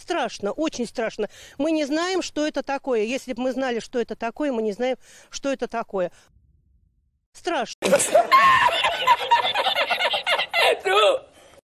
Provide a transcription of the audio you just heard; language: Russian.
Страшно, очень страшно. Мы не знаем, что это такое. Если бы мы знали, что это такое, мы не знаем, что это такое. Страшно.